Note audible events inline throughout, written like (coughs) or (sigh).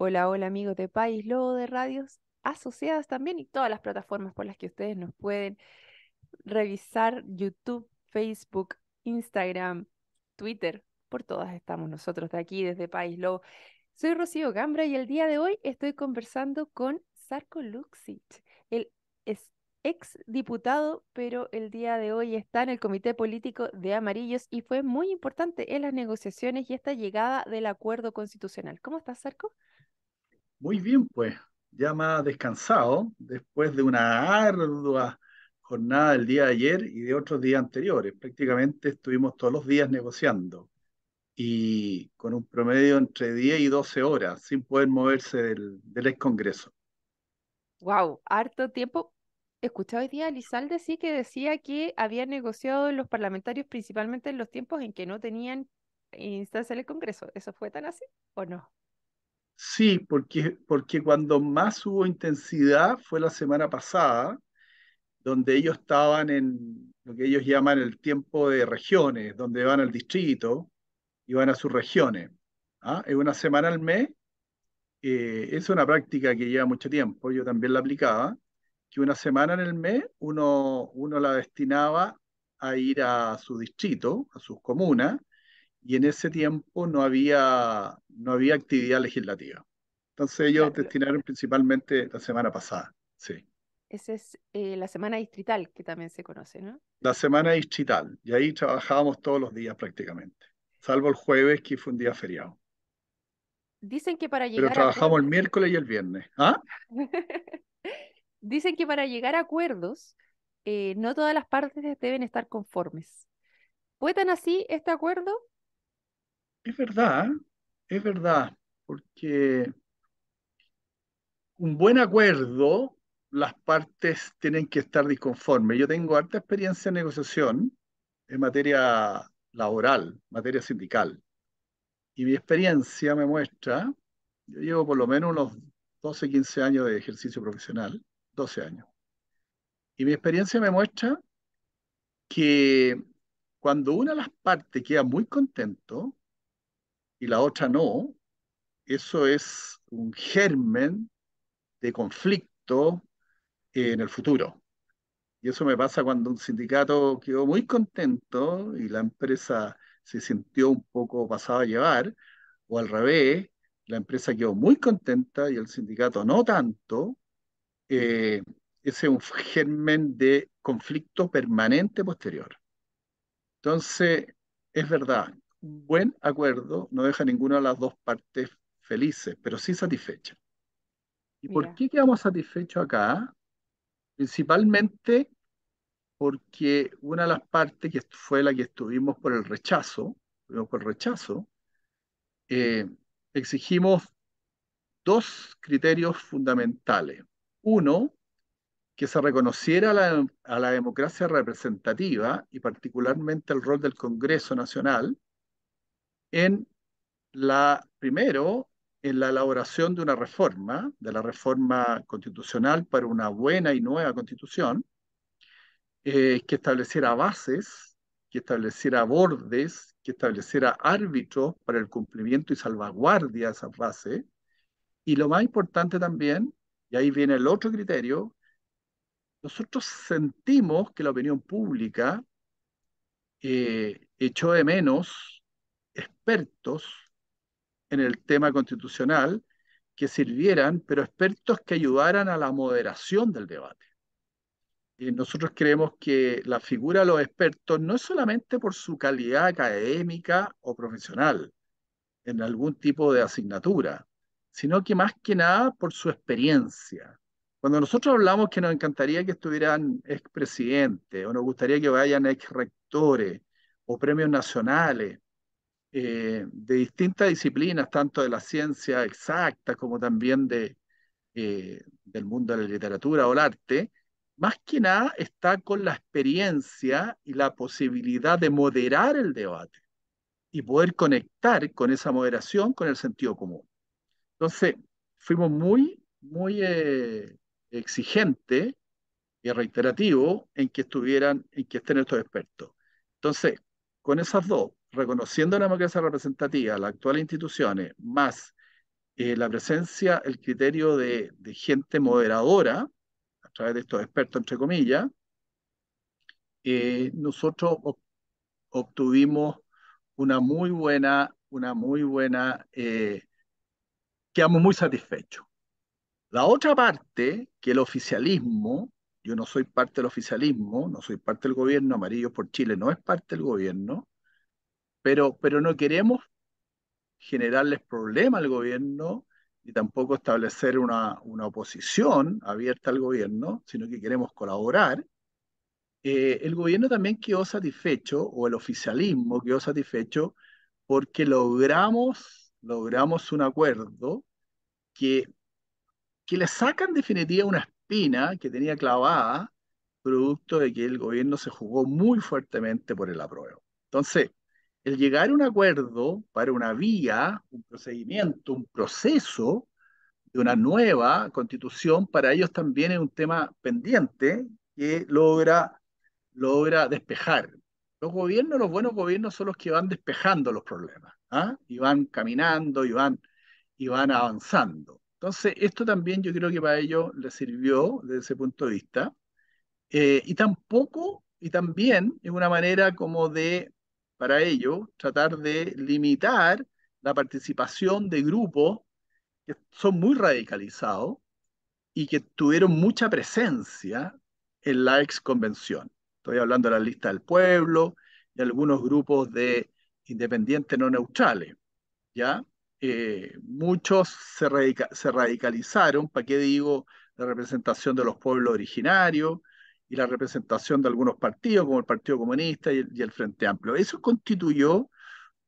Hola, hola amigos de País Lobo de Radios asociadas también y todas las plataformas por las que ustedes nos pueden revisar, YouTube, Facebook, Instagram, Twitter, por todas estamos nosotros de aquí, desde País Lobo. Soy Rocío Gambra y el día de hoy estoy conversando con Sarko Luxit, el ex diputado, pero el día de hoy está en el Comité Político de Amarillos y fue muy importante en las negociaciones y esta llegada del acuerdo constitucional. ¿Cómo estás, Sarko? Muy bien, pues, ya más descansado después de una ardua jornada del día de ayer y de otros días anteriores. Prácticamente estuvimos todos los días negociando y con un promedio entre 10 y 12 horas sin poder moverse del, ex Congreso. Wow, harto tiempo. Escuchaba hoy día a Lizalde sí que decía que había negociado los parlamentarios principalmente en los tiempos en que no tenían instancia en el Congreso. ¿Eso fue tan así o no? Sí, porque, porque cuando más hubo intensidad fue la semana pasada, donde ellos estaban en lo que ellos llaman el tiempo de regiones, donde van al distrito y van a sus regiones. ¿ah? Es una semana al mes, eh, es una práctica que lleva mucho tiempo, yo también la aplicaba, que una semana en el mes uno, uno la destinaba a ir a su distrito, a sus comunas, y en ese tiempo no había, no había actividad legislativa. Entonces ellos destinaron principalmente la semana pasada, sí. Esa es eh, la semana distrital, que también se conoce, ¿no? La semana distrital, y ahí trabajábamos todos los días prácticamente, salvo el jueves, que fue un día feriado. Dicen que para llegar. Pero trabajamos el miércoles y el viernes. ¿ah? (laughs) Dicen que para llegar a acuerdos, eh, no todas las partes deben estar conformes. ¿Fue tan así este acuerdo es verdad, es verdad, porque un buen acuerdo, las partes tienen que estar disconformes. Yo tengo harta experiencia en negociación en materia laboral, materia sindical. Y mi experiencia me muestra, yo llevo por lo menos unos 12, 15 años de ejercicio profesional, 12 años. Y mi experiencia me muestra que cuando una de las partes queda muy contento, y la otra no, eso es un germen de conflicto en el futuro. Y eso me pasa cuando un sindicato quedó muy contento y la empresa se sintió un poco pasada a llevar, o al revés, la empresa quedó muy contenta y el sindicato no tanto. Eh, ese es un germen de conflicto permanente posterior. Entonces, es verdad, buen acuerdo no deja ninguna de las dos partes felices, pero sí satisfecha. ¿Y por qué quedamos satisfechos acá? Principalmente porque una de las partes que fue la que estuvimos por el rechazo, por el rechazo, eh, exigimos dos criterios fundamentales. Uno, que se reconociera a la democracia representativa y particularmente el rol del Congreso Nacional en la, primero, en la elaboración de una reforma, de la reforma constitucional para una buena y nueva constitución, eh, que estableciera bases, que estableciera bordes, que estableciera árbitros para el cumplimiento y salvaguardia de esas bases. Y lo más importante también, y ahí viene el otro criterio, nosotros sentimos que la opinión pública eh, echó de menos expertos en el tema constitucional que sirvieran, pero expertos que ayudaran a la moderación del debate. Y nosotros creemos que la figura de los expertos no es solamente por su calidad académica o profesional en algún tipo de asignatura, sino que más que nada por su experiencia. Cuando nosotros hablamos que nos encantaría que estuvieran expresidentes o nos gustaría que vayan ex rectores o premios nacionales, eh, de distintas disciplinas, tanto de la ciencia exacta como también de, eh, del mundo de la literatura o el arte, más que nada está con la experiencia y la posibilidad de moderar el debate y poder conectar con esa moderación con el sentido común. Entonces, fuimos muy, muy eh, exigentes y reiterativo en que estuvieran, en que estén estos expertos. Entonces, con esas dos, reconociendo la democracia representativa, las actuales instituciones, más eh, la presencia, el criterio de, gente moderadora, a través de estos expertos, entre comillas, eh, nosotros obtuvimos una muy buena, una muy buena, eh, quedamos muy satisfechos. La otra parte, que el oficialismo, yo no soy parte del oficialismo, no soy parte del gobierno, Amarillo por Chile no es parte del gobierno, pero, pero no queremos generarles problema al gobierno y tampoco establecer una, una oposición abierta al gobierno, sino que queremos colaborar. Eh, el gobierno también quedó satisfecho, o el oficialismo quedó satisfecho, porque logramos, logramos un acuerdo que, que le saca en definitiva una espina que tenía clavada, producto de que el gobierno se jugó muy fuertemente por el apruebo. Entonces, el llegar a un acuerdo para una vía, un procedimiento, un proceso de una nueva constitución, para ellos también es un tema pendiente que logra, logra despejar. Los gobiernos, los buenos gobiernos son los que van despejando los problemas ¿ah? y van caminando y van, y van avanzando. Entonces, esto también yo creo que para ellos les sirvió desde ese punto de vista. Eh, y tampoco, y también es una manera como de para ello tratar de limitar la participación de grupos que son muy radicalizados y que tuvieron mucha presencia en la ex convención. Estoy hablando de la lista del pueblo y algunos grupos de independientes no neutrales. ¿ya? Eh, muchos se, se radicalizaron, ¿para qué digo? La representación de los pueblos originarios, y la representación de algunos partidos, como el Partido Comunista y el, Frente Amplio. Eso constituyó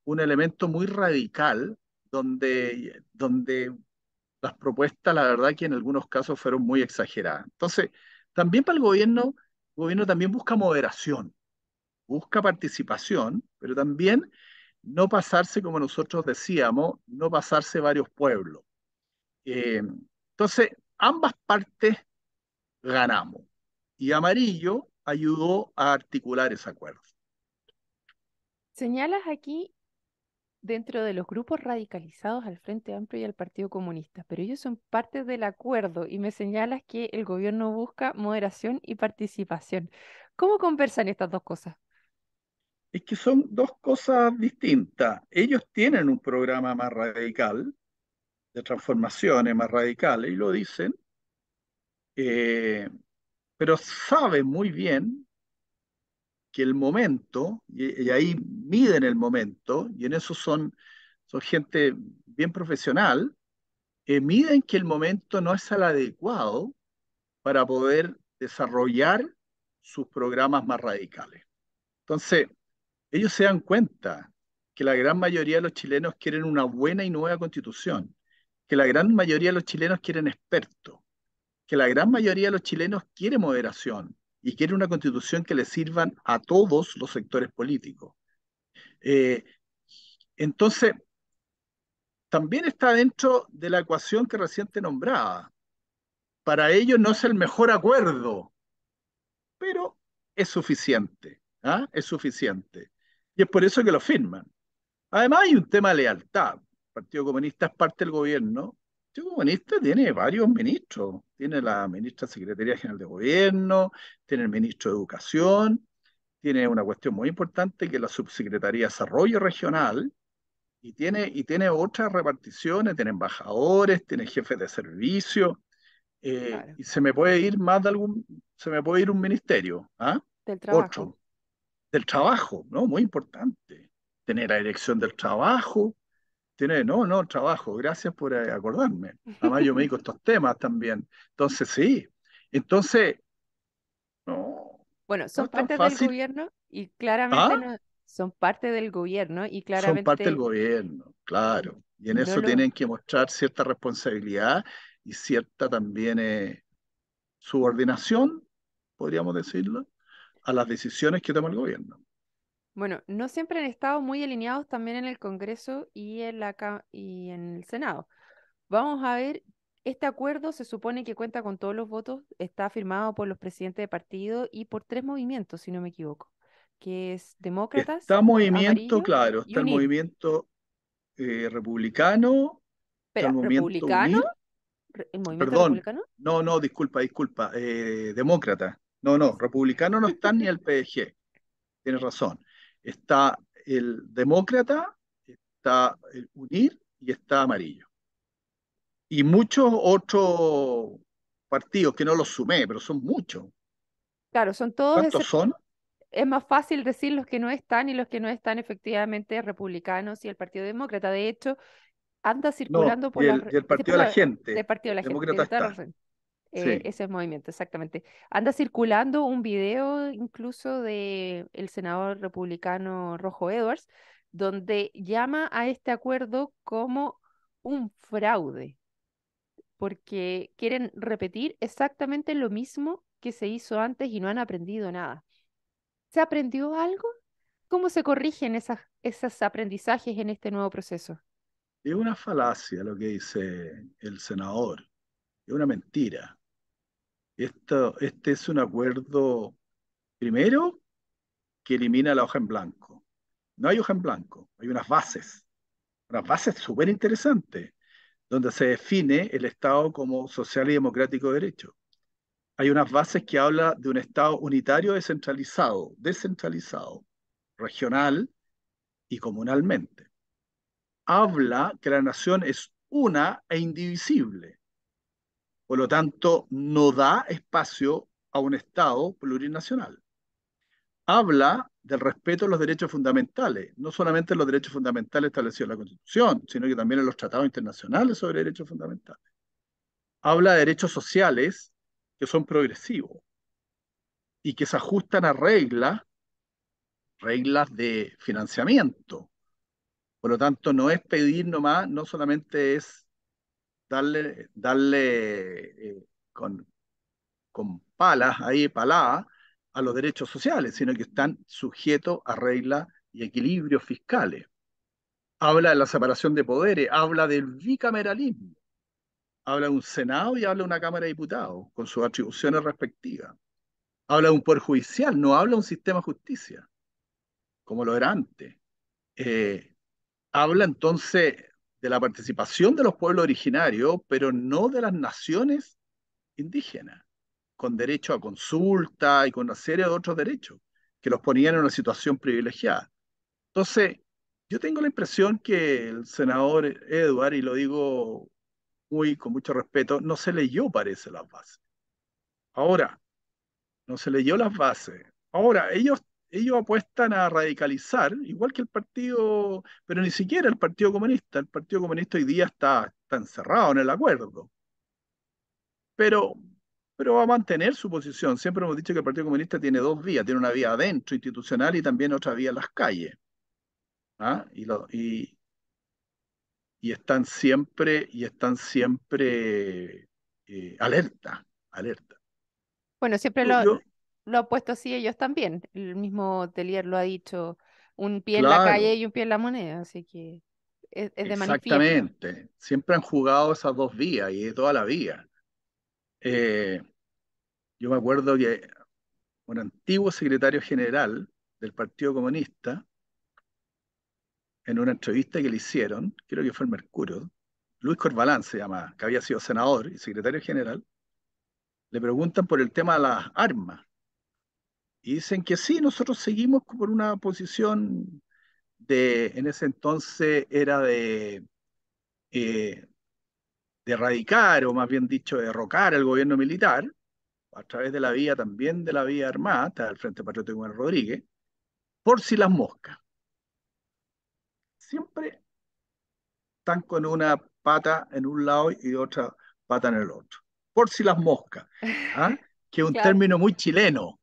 un elemento muy radical donde, donde las propuestas, la verdad que en algunos casos fueron muy exageradas. Entonces, también para el gobierno, el gobierno también busca moderación, busca participación, pero también no pasarse, como nosotros decíamos, no pasarse varios pueblos. Eh, entonces, ambas partes ganamos y Amarillo ayudó a articular ese acuerdo. Señalas aquí dentro de los grupos radicalizados al Frente Amplio y al Partido Comunista, pero ellos son parte del acuerdo y me señalas que el gobierno busca moderación y participación. ¿Cómo conversan estas dos cosas? Es que son dos cosas distintas. Ellos tienen un programa más radical, de transformaciones más radicales, y lo dicen. Eh, pero sabe muy bien que el momento, y, ahí miden el momento, y en eso son, son gente bien profesional, eh, miden que el momento no es el adecuado para poder desarrollar sus programas más radicales. Entonces, ellos se dan cuenta que la gran mayoría de los chilenos quieren una buena y nueva constitución, que la gran mayoría de los chilenos quieren expertos, que la gran mayoría de los chilenos quiere moderación y quiere una constitución que le sirva a todos los sectores políticos. Eh, entonces, también está dentro de la ecuación que reciente nombraba. Para ellos no es el mejor acuerdo, pero es suficiente, ¿ah? es suficiente. Y es por eso que lo firman. Además hay un tema de lealtad. El Partido Comunista es parte del gobierno, el este Comunista tiene varios ministros. Tiene la ministra Secretaría General de Gobierno, tiene el ministro de Educación, tiene una cuestión muy importante que es la Subsecretaría de Desarrollo Regional, y tiene, y tiene otras reparticiones, tiene embajadores, tiene jefes de servicio, eh, y se me puede ir más de algún, se me puede ir un ministerio, ¿ah? Del trabajo. Del trabajo, ¿no? Muy importante. Tener la dirección del trabajo, tiene, no, no, trabajo, gracias por eh, acordarme. Además, yo me dedico estos temas también. Entonces, sí. Entonces, no. Bueno, ¿Ah? son parte del gobierno y claramente son parte del gobierno y claramente. Son parte del gobierno, claro. Y en eso tienen que mostrar cierta responsabilidad y cierta también eh, subordinación, podríamos decirlo, a las decisiones que toma el gobierno. Bueno, no siempre han estado muy alineados también en el Congreso y en, la, y en el Senado. Vamos a ver, este acuerdo se supone que cuenta con todos los votos, está firmado por los presidentes de partido y por tres movimientos, si no me equivoco, que es Demócratas. Está movimiento, claro, está eh, el movimiento republicano. Pero, ¿Republicano? Perdón, No, no, disculpa, disculpa, eh, demócrata. No, no, republicano no está ni el PDG. Tienes razón. Está el demócrata, está el UNIR y está amarillo. Y muchos otros partidos que no los sumé, pero son muchos. Claro, son todos. ¿Cuántos son? Es más fácil decir los que no están y los que no están efectivamente republicanos y el Partido Demócrata. De hecho, anda circulando por la el, y el Partido de la Gente. El Partido de la Gente. Está. Eh, ese movimiento, exactamente. Anda circulando un video incluso del senador republicano Rojo Edwards, donde llama a este acuerdo como un fraude, porque quieren repetir exactamente lo mismo que se hizo antes y no han aprendido nada. ¿Se aprendió algo? ¿Cómo se corrigen esas, esos aprendizajes en este nuevo proceso? Es una falacia lo que dice el senador, es una mentira este es un acuerdo, primero, que elimina la hoja en blanco. No hay hoja en blanco, hay unas bases, unas bases súper interesantes, donde se define el Estado como social y democrático de derecho. Hay unas bases que habla de un Estado unitario descentralizado, descentralizado, regional y comunalmente. Habla que la nación es una e indivisible. Por lo tanto, no da espacio a un Estado plurinacional. Habla del respeto a los derechos fundamentales, no solamente los derechos fundamentales establecidos en la Constitución, sino que también en los tratados internacionales sobre derechos fundamentales. Habla de derechos sociales que son progresivos y que se ajustan a reglas, reglas de financiamiento. Por lo tanto, no es pedir nomás, no solamente es darle, darle eh, con, con palas, ahí palada, a los derechos sociales, sino que están sujetos a reglas y equilibrios fiscales. Habla de la separación de poderes, habla del bicameralismo, habla de un Senado y habla de una Cámara de Diputados, con sus atribuciones respectivas. Habla de un poder judicial, no habla de un sistema de justicia, como lo era antes. Eh, habla entonces de la participación de los pueblos originarios, pero no de las naciones indígenas, con derecho a consulta y con una serie de otros derechos que los ponían en una situación privilegiada. Entonces, yo tengo la impresión que el senador Edward, y lo digo muy con mucho respeto, no se leyó, parece, las bases. Ahora, no se leyó las bases. Ahora, ellos ellos apuestan a radicalizar, igual que el partido, pero ni siquiera el Partido Comunista. El Partido Comunista hoy día está, está encerrado en el acuerdo. Pero, pero va a mantener su posición. Siempre hemos dicho que el Partido Comunista tiene dos vías, tiene una vía adentro institucional y también otra vía en las calles. ¿Ah? Y, lo, y, y, están siempre, y están siempre eh, alerta, alerta. Bueno, siempre lo, lo ha puesto así ellos también. El mismo Telier lo ha dicho, un pie en la calle y un pie en la moneda, así que es, de de Exactamente, siempre han jugado esas dos vías y de toda la vía. Eh, yo me acuerdo que un antiguo secretario general del Partido Comunista, en una entrevista que le hicieron, creo que fue el Mercurio, Luis Corbalán se llama, que había sido senador y secretario general, le preguntan por el tema de las armas. Y dicen que sí, nosotros seguimos por una posición de, en ese entonces era de, eh, de erradicar, o más bien dicho, derrocar al gobierno militar, a través de la vía también de la vía armada, al Frente Patriótico Juan Rodríguez, por si las moscas. Siempre están con una pata en un lado y otra pata en el otro. Por si las moscas, ¿ah? (laughs) que es un término muy chileno.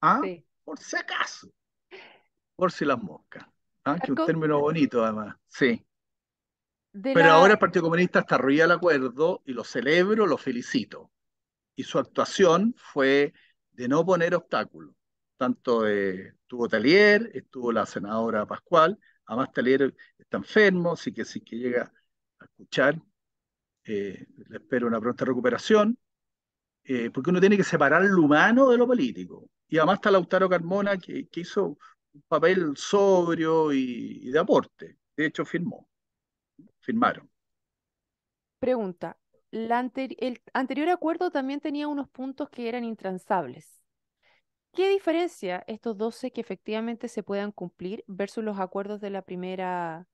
¿Ah? Por si acaso. Por si las moscas. ¿Ah? Que un término bonito, además. Sí. Pero ahora el Partido Comunista está arriba del acuerdo y lo celebro, lo felicito. Y su actuación fue de no poner obstáculos. Tanto eh, estuvo Talier, estuvo la senadora Pascual, además Talier está enfermo, así que si que llega a escuchar, eh, le espero una pronta recuperación, eh, porque uno tiene que separar lo humano de lo político y además está Lautaro Carmona, que, que hizo un papel sobrio y, de aporte. De hecho, firmó. Firmaron. Pregunta. el anterior acuerdo también tenía unos puntos que eran intransables. ¿Qué diferencia estos 12 que efectivamente se puedan cumplir versus los acuerdos de la primera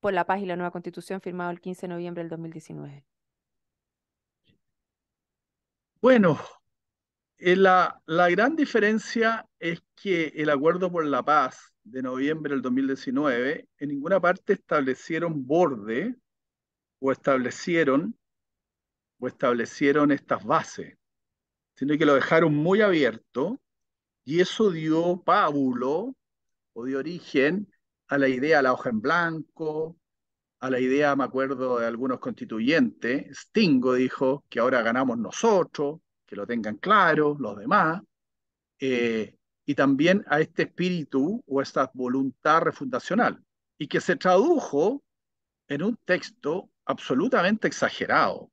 por la paz y la nueva constitución firmado el 15 de noviembre del 2019? Bueno, eh, la, gran diferencia es que el Acuerdo por la Paz de noviembre del 2019 en ninguna parte establecieron borde o establecieron o establecieron estas bases, sino que lo dejaron muy abierto y eso dio pábulo o dio origen a la idea la hoja en blanco, a la idea, me acuerdo, de algunos constituyentes. Stingo dijo que ahora ganamos nosotros, lo tengan claro los demás, eh, y también a este espíritu o esta voluntad refundacional, y que se tradujo en un texto absolutamente exagerado,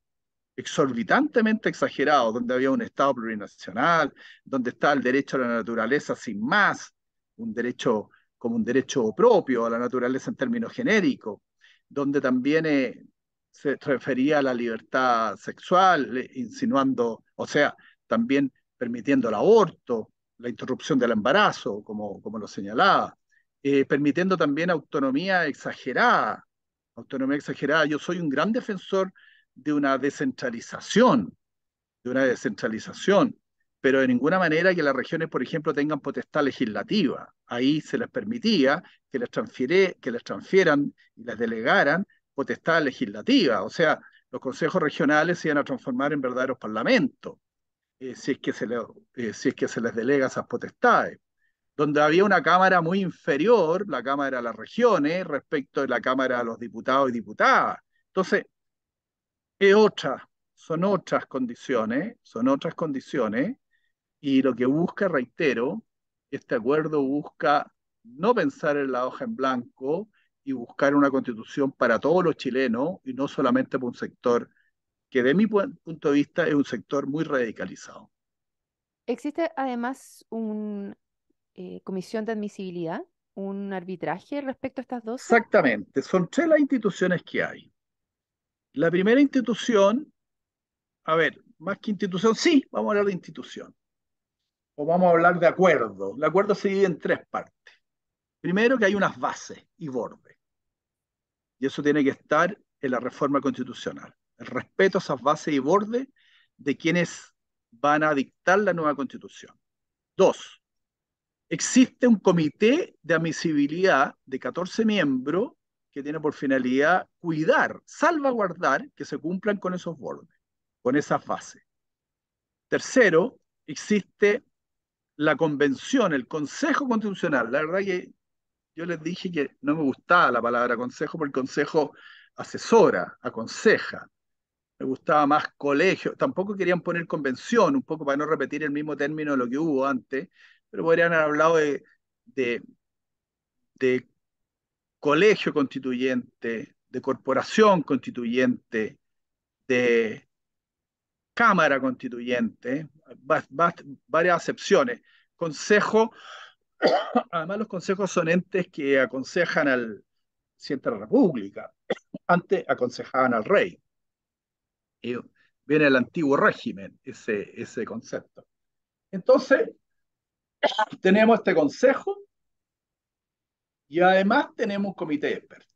exorbitantemente exagerado, donde había un Estado plurinacional, donde está el derecho a la naturaleza sin más, un derecho como un derecho propio a la naturaleza en términos genéricos, donde también eh, se refería a la libertad sexual, eh, insinuando, o sea, también permitiendo el aborto, la interrupción del embarazo, como, como lo señalaba, eh, permitiendo también autonomía exagerada, autonomía exagerada. Yo soy un gran defensor de una descentralización, de una descentralización, pero de ninguna manera que las regiones, por ejemplo, tengan potestad legislativa. Ahí se les permitía que les, que les transfieran y les delegaran potestad legislativa, o sea, los consejos regionales se iban a transformar en verdaderos parlamentos, eh, si, es que se le, eh, si es que se les delega esas potestades, donde había una Cámara muy inferior, la Cámara de las Regiones, respecto de la Cámara de los Diputados y Diputadas. Entonces, es otra, son otras condiciones, son otras condiciones, y lo que busca, reitero, este acuerdo busca no pensar en la hoja en blanco, y buscar una constitución para todos los chilenos y no solamente para un sector que de mi punto de vista es un sector muy radicalizado. Existe además una eh, comisión de admisibilidad, un arbitraje respecto a estas dos. Exactamente, son tres las instituciones que hay. La primera institución, a ver, más que institución, sí, vamos a hablar de institución. O vamos a hablar de acuerdo. El acuerdo se divide en tres partes. Primero que hay unas bases y bordes. Y eso tiene que estar en la reforma constitucional. El respeto a esas bases y bordes de quienes van a dictar la nueva constitución. Dos, existe un comité de admisibilidad de 14 miembros que tiene por finalidad cuidar, salvaguardar que se cumplan con esos bordes, con esas bases. Tercero, existe la convención, el Consejo Constitucional. La verdad que yo les dije que no me gustaba la palabra consejo porque consejo asesora, aconseja. Me gustaba más colegio. Tampoco querían poner convención, un poco para no repetir el mismo término de lo que hubo antes, pero podrían haber hablado de, de, de colegio constituyente, de corporación constituyente, de cámara constituyente, varias acepciones. Consejo Además, los consejos son entes que aconsejan al presidente de la República. Antes aconsejaban al rey. viene el antiguo régimen, ese, ese concepto. Entonces, tenemos este consejo y además tenemos un comité de expertos.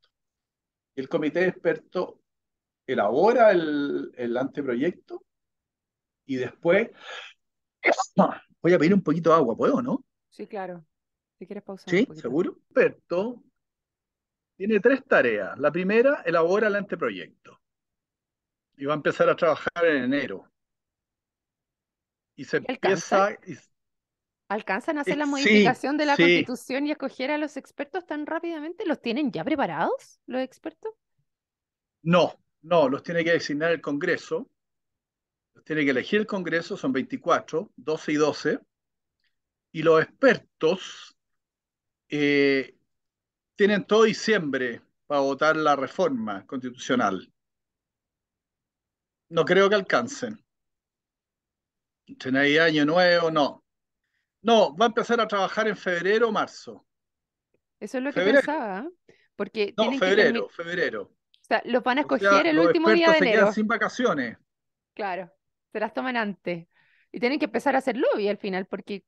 El comité de expertos elabora el, el anteproyecto y después... (coughs) Voy a pedir un poquito de agua, ¿puedo, no? Sí, claro. Si quieres pausar. Sí, seguro. Experto tiene tres tareas. La primera, elabora el anteproyecto. Y va a empezar a trabajar en enero. Y se empieza. ¿Alcanzan a hacer la modificación de la constitución y escoger a los expertos tan rápidamente? ¿Los tienen ya preparados los expertos? No, no, los tiene que designar el Congreso. Los tiene que elegir el Congreso, son 24, 12 y 12. Y los expertos eh, tienen todo diciembre para votar la reforma constitucional. No creo que alcancen. Tiene ahí Año Nuevo, no. No, va a empezar a trabajar en febrero o marzo. Eso es lo que pensaba. ¿ah? Porque no, febrero, febrero. O sea, los van a escoger el último día de se enero. sin vacaciones. Claro, se las toman antes. Y tienen que empezar a hacer lobby al final, porque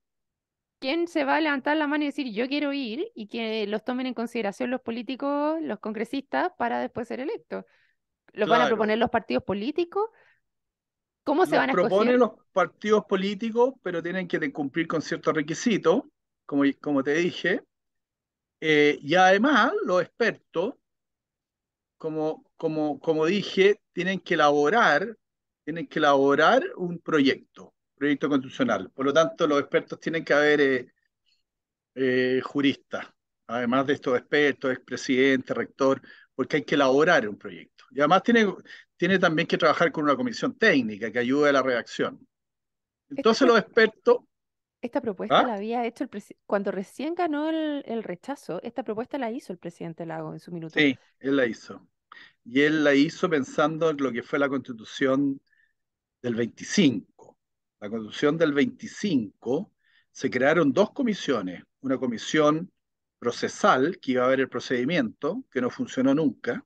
¿Quién se va a levantar la mano y decir yo quiero ir y que los tomen en consideración los políticos, los congresistas, para después ser electos? los van a proponer los partidos políticos? ¿Cómo se van a escoger? proponen los partidos políticos, pero tienen que cumplir con ciertos requisitos, como, como te dije. Eh, y además, los expertos, como, como, como dije, tienen que elaborar, tienen que elaborar un proyecto proyecto constitucional. Por lo tanto, los expertos tienen que haber eh, eh, juristas, además de estos expertos, expresidente, rector, porque hay que elaborar un proyecto. Y además tiene, tiene también que trabajar con una comisión técnica que ayude a la redacción. Entonces los expertos... Esta propuesta ¿Ah? la había hecho el cuando recién ganó el, el, rechazo, esta propuesta la hizo el presidente Lago en su minuto. Sí, él la hizo. Y él la hizo pensando en lo que fue la constitución del 25 la constitución del 25, se crearon dos comisiones. Una comisión procesal, que iba a ver el procedimiento, que no funcionó nunca,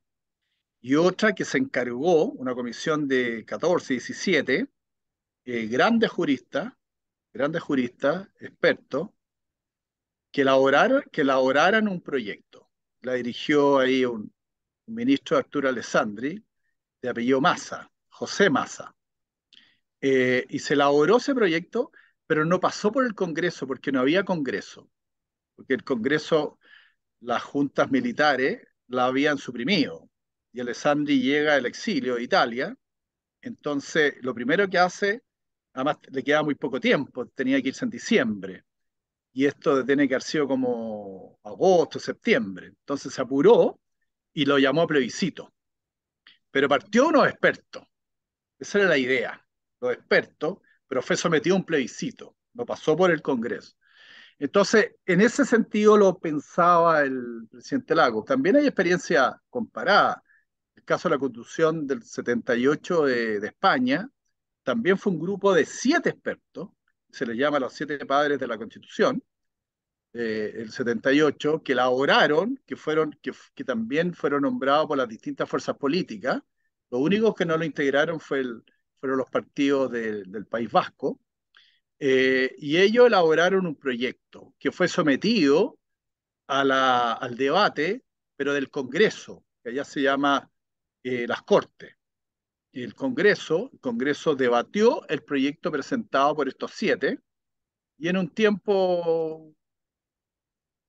y otra que se encargó, una comisión de 14, 17, eh, grandes juristas, grandes juristas, expertos, que elaboraran, que elaboraran un proyecto. La dirigió ahí un, ministro, Arturo Alessandri, de apellido Massa, José Massa. Eh, y se elaboró ese proyecto, pero no pasó por el Congreso porque no había Congreso, porque el Congreso, las juntas militares la habían suprimido y Alessandri llega al exilio de Italia, entonces lo primero que hace, además le queda muy poco tiempo, tenía que irse en diciembre, y esto tiene que haber sido como agosto, septiembre, entonces se apuró y lo llamó plebiscito, pero partió unos expertos, esa era la idea los expertos, pero fue sometido a un plebiscito, lo pasó por el Congreso. Entonces, en ese sentido lo pensaba el presidente Lago. También hay experiencia comparada. El caso de la constitución del 78 de, España, también fue un grupo de siete expertos, se les llama los siete padres de la constitución, eh, el 78, que elaboraron, que, fueron, que, que también fueron nombrados por las distintas fuerzas políticas. Lo únicos que no lo integraron fue el, fueron los partidos del País Vasco, eh, y ellos elaboraron un proyecto que fue sometido a la, al debate, pero del Congreso, que allá se llama eh, las Cortes. El Congreso, Congreso debatió el proyecto presentado por estos siete y en un tiempo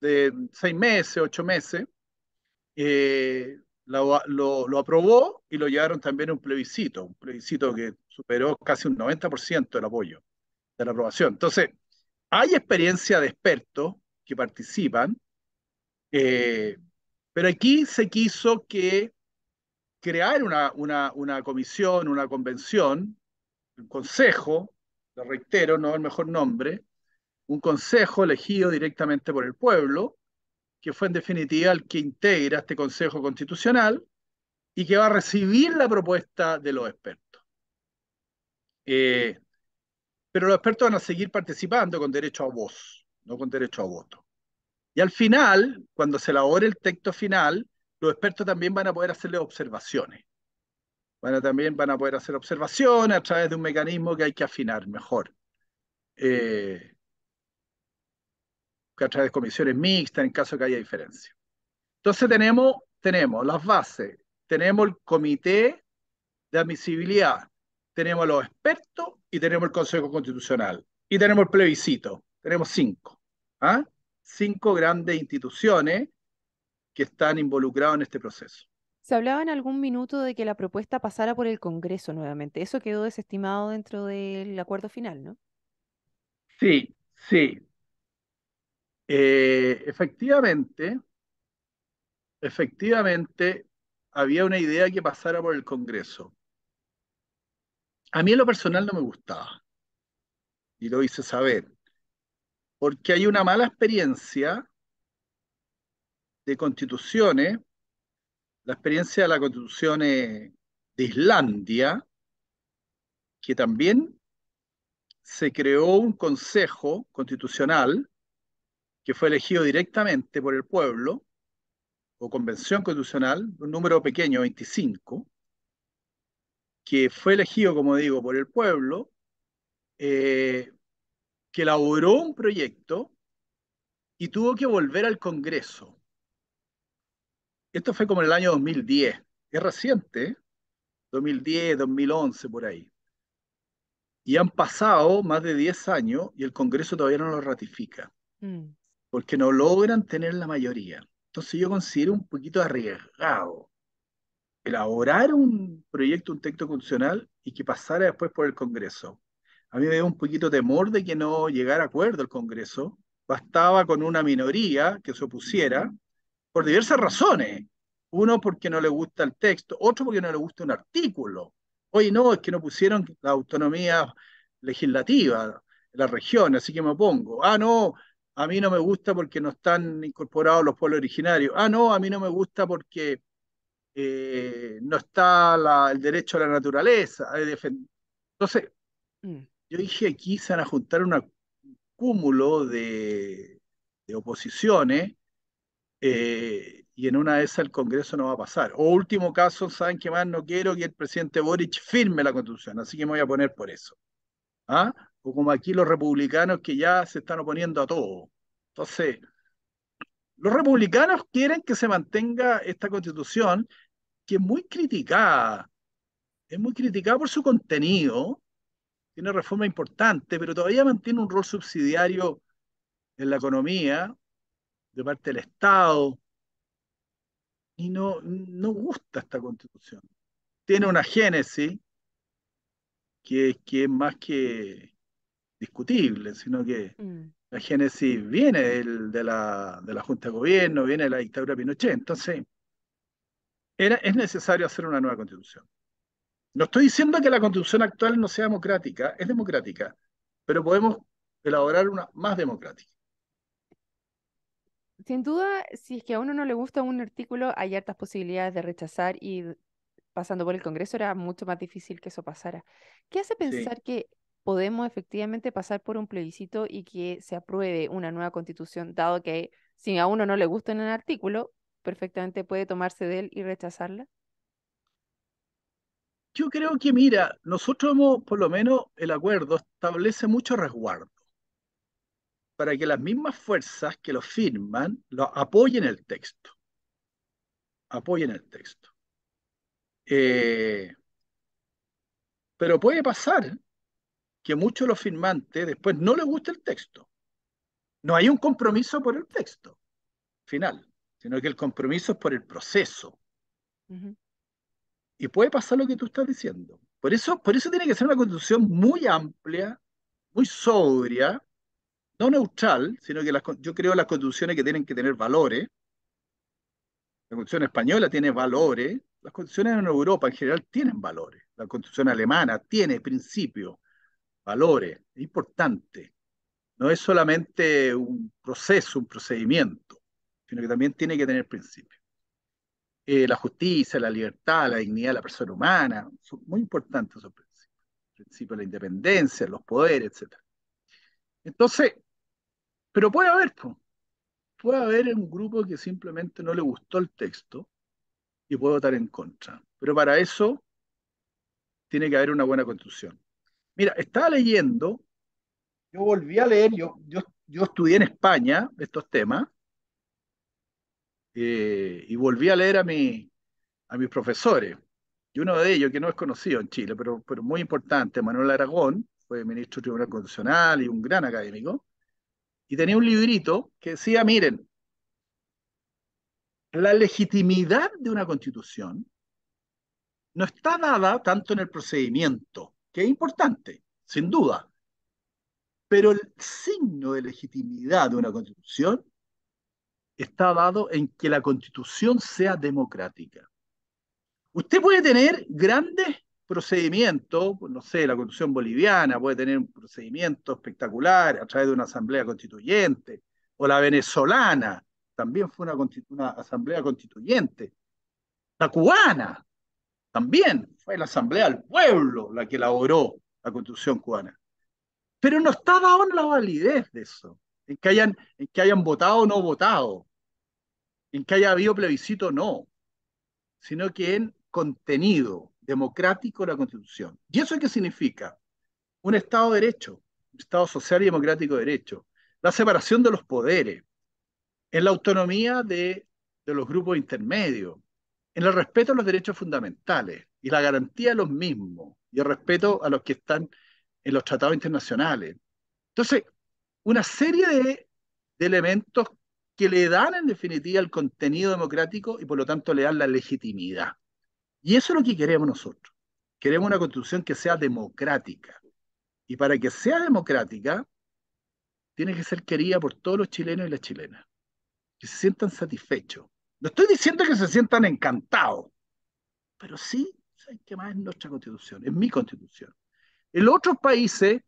de seis meses, ocho meses, eh, lo, aprobó y lo llevaron también a un plebiscito, un plebiscito que superó casi un 90% del apoyo de la aprobación. Entonces, hay experiencia de expertos que participan, eh, pero aquí se quiso que crear una, comisión, una convención, un consejo, lo reitero, no el mejor nombre, un consejo elegido directamente por el pueblo, que fue en definitiva el que integra este Consejo Constitucional y que va a recibir la propuesta de los expertos. Eh, pero los expertos van a seguir participando con derecho a voz, no con derecho a voto. Y al final, cuando se elabore el texto final, los expertos también van a poder hacerle observaciones. también van a poder hacer observaciones a través de un mecanismo que hay que afinar mejor. Eh, a través de comisiones mixtas en caso de que haya diferencia. Entonces tenemos, tenemos las bases, tenemos el comité de admisibilidad, tenemos los expertos y tenemos el Consejo Constitucional y tenemos el plebiscito. Tenemos cinco. ¿ah? Cinco grandes instituciones que están involucradas en este proceso. Se hablaba en algún minuto de que la propuesta pasara por el Congreso nuevamente. Eso quedó desestimado dentro del acuerdo final, ¿no? Sí, sí. Eh, efectivamente, efectivamente, había una idea que pasara por el Congreso. A mí en lo personal no me gustaba, y lo hice saber, porque hay una mala experiencia de constituciones, la experiencia de la constitución eh, de Islandia, que también se creó un consejo constitucional que fue elegido directamente por el pueblo o convención constitucional, un número pequeño, 25, que fue elegido, como digo, por el pueblo, eh, que elaboró un proyecto y tuvo que volver al Congreso. Esto fue como en el año 2010, es reciente, 2010, ¿eh? 2011, por ahí. Y han pasado más de 10 años y el Congreso todavía no lo ratifica. Mm porque no logran tener la mayoría. Entonces yo considero un poquito arriesgado elaborar un proyecto, un texto constitucional y que pasara después por el Congreso. A mí me dio un poquito temor de que no llegara a acuerdo el Congreso. Bastaba con una minoría que se opusiera por diversas razones. Uno porque no le gusta el texto, otro porque no le gusta un artículo. Hoy no, es que no pusieron la autonomía legislativa, la región, así que me opongo. Ah, no, a mí no me gusta porque no están incorporados los pueblos originarios. Ah, no, a mí no me gusta porque eh, no está el derecho a la naturaleza. Eh, entonces, mm. yo dije, aquí se van a juntar un cúmulo de, oposiciones eh, y en una de esas el Congreso no va a pasar. O último caso, ¿saben qué más? No quiero que el presidente Boric firme la constitución, así que me voy a poner por eso. ¿Ah? o como aquí los republicanos que ya se están oponiendo a todo. Entonces, los republicanos quieren que se mantenga esta constitución que es muy criticada, es muy criticada por su contenido, tiene reforma importante, pero todavía mantiene un rol subsidiario en la economía de parte del Estado. Y no, no gusta esta constitución. Tiene una génesis que, que es más que, discutible, sino que mm. la génesis viene de, la, de la Junta de Gobierno, viene de la dictadura de Pinochet. Entonces, era, es necesario hacer una nueva constitución. No estoy diciendo que la constitución actual no sea democrática, es democrática, pero podemos elaborar una más democrática. Sin duda, si es que a uno no le gusta un artículo, hay hartas posibilidades de rechazar y pasando por el Congreso era mucho más difícil que eso pasara. ¿Qué hace pensar que podemos efectivamente pasar por un plebiscito y que se apruebe una nueva constitución, dado que si a uno no le gusta en el artículo, perfectamente puede tomarse de él y rechazarla? Yo creo que, mira, nosotros hemos, por lo menos, el acuerdo establece mucho resguardo para que las mismas fuerzas que lo firman lo apoyen el texto. Apoyen el texto. Eh, pero puede pasar que muchos de los firmantes después no les gusta el texto. No hay un compromiso por el texto final, sino que el compromiso es por el proceso. Y puede pasar lo que tú estás diciendo. Por eso, por eso tiene que ser una constitución muy amplia, muy sobria, no neutral, sino que las, yo creo las constituciones que tienen que tener valores. La constitución española tiene valores, las constituciones en Europa en general tienen valores, la constitución alemana tiene principios, valores, es importante. No es solamente un proceso, un procedimiento, sino que también tiene que tener principios. Eh, la justicia, la libertad, la dignidad de la persona humana, son muy importantes esos principios. El principio de la independencia, los poderes, etc. Entonces, pero puede haber, puede haber un grupo que simplemente no le gustó el texto y puede votar en contra. Pero para eso tiene que haber una buena construcción Mira, estaba leyendo, yo volví a leer, yo, yo, yo estudié en España estos temas, eh, y volví a leer a, mi, a mis profesores. Y uno de ellos, que no es conocido en Chile, pero, pero muy importante, Manuel Aragón, fue ministro del Tribunal Constitucional y un gran académico, y tenía un librito que decía, miren, la legitimidad de una constitución no está dada tanto en el procedimiento, que es importante, sin duda. Pero el signo de legitimidad de una constitución está dado en que la constitución sea democrática. Usted puede tener grandes procedimientos, no sé, la constitución boliviana puede tener un procedimiento espectacular a través de una asamblea constituyente, o la venezolana, también fue una, asamblea constituyente, la cubana, también fue la Asamblea del Pueblo la que elaboró la Constitución cubana. Pero no está dado en la validez de eso, en que hayan, en que hayan votado o no votado, en que haya habido plebiscito o no, sino que en contenido democrático la Constitución. ¿Y eso qué significa? Un Estado de Derecho, un Estado social y democrático de Derecho, la separación de los poderes, en la autonomía de los grupos intermedios, en el respeto a los derechos fundamentales y la garantía de los mismos y el respeto a los que están en los tratados internacionales. Entonces, una serie de, elementos que le dan en definitiva el contenido democrático y por lo tanto le dan la legitimidad. Y eso es lo que queremos nosotros. Queremos una constitución que sea democrática. Y para que sea democrática, tiene que ser querida por todos los chilenos y las chilenas, que se sientan satisfechos no estoy diciendo que se sientan encantados, pero sí, ¿saben qué más es nuestra constitución? Es mi constitución. En otros países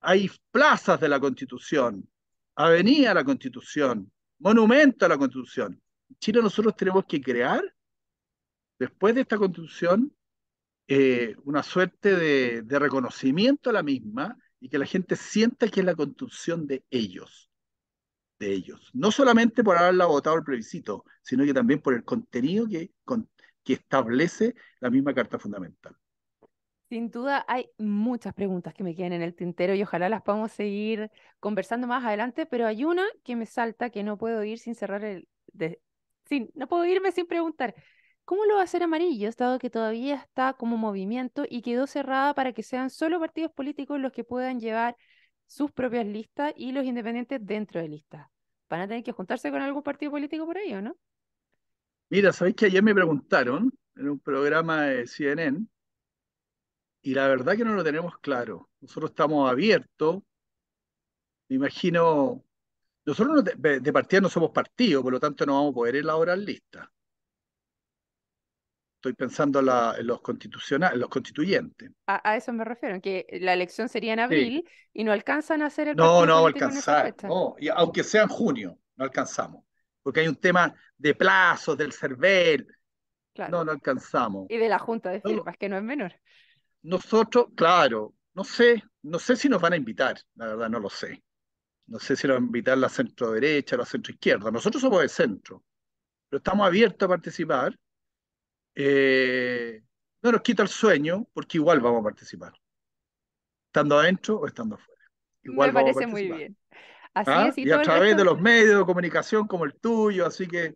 hay plazas de la constitución, avenida de la constitución, monumento a la constitución. En Chile nosotros tenemos que crear, después de esta constitución, eh, una suerte de, de reconocimiento a la misma y que la gente sienta que es la constitución de ellos ellos. No solamente por haberla votado el plebiscito, sino que también por el contenido que, que establece la misma Carta Fundamental. Sin duda hay muchas preguntas que me quedan en el tintero y ojalá las podamos seguir conversando más adelante, pero hay una que me salta que no puedo ir sin cerrar el... De, sin, no puedo irme sin preguntar. ¿Cómo lo va a hacer Amarillo, dado que todavía está como movimiento y quedó cerrada para que sean solo partidos políticos los que puedan llevar sus propias listas y los independientes dentro de listas. Van a tener que juntarse con algún partido político por ahí, ¿o no? Mira, sabéis que ayer me preguntaron en un programa de CNN y la verdad que no lo tenemos claro. Nosotros estamos abiertos. Me imagino, nosotros de partida no somos partido, por lo tanto no vamos a poder elaborar listas. Estoy pensando en los los constituyentes. A, eso me refiero, que la elección sería en abril y no alcanzan a hacer el No, no alcanzar, no, y aunque sea en junio, no alcanzamos, porque hay un tema de plazos, del CERVEL, claro. no, no alcanzamos. Y de la Junta de Firmas, que no es menor. Nosotros, claro, no sé, no sé si nos van a invitar, la verdad no lo sé. No sé si nos van a invitar la centro derecha, la centro izquierda, nosotros somos el centro, pero estamos abiertos a participar eh, no nos quita el sueño porque igual vamos a participar, estando adentro o estando afuera. Igual parece muy bien. ¿Ah? y, a través de los medios de comunicación como el tuyo, así que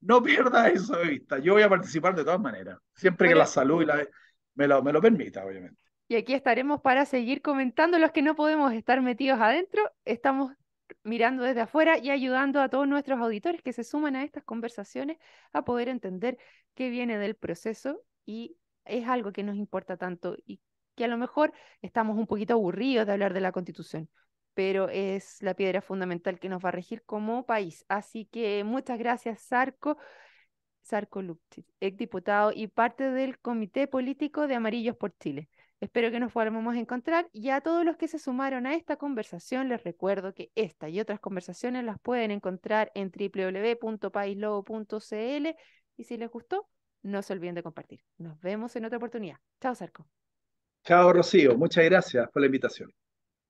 no pierdas (laughs) eso de vista. Yo voy a participar de todas maneras, siempre que la salud y la, me, lo, me lo permita, obviamente. Y aquí estaremos para seguir comentando los que no podemos estar metidos adentro. Estamos mirando desde afuera y ayudando a todos nuestros auditores que se suman a estas conversaciones a poder entender qué viene del proceso y es algo que nos importa tanto y que a lo mejor estamos un poquito aburridos de hablar de la constitución, pero es la piedra fundamental que nos va a regir como país. Así que muchas gracias, Sarco. Sarco Lupti, ex diputado y parte del Comité Político de Amarillos por Chile. Espero que nos podamos encontrar y a todos los que se sumaron a esta conversación les recuerdo que esta y otras conversaciones las pueden encontrar en www.paislobo.cl y si les gustó, no se olviden de compartir. Nos vemos en otra oportunidad. Chao, Sarco. Chao, Rocío. Muchas gracias por la invitación.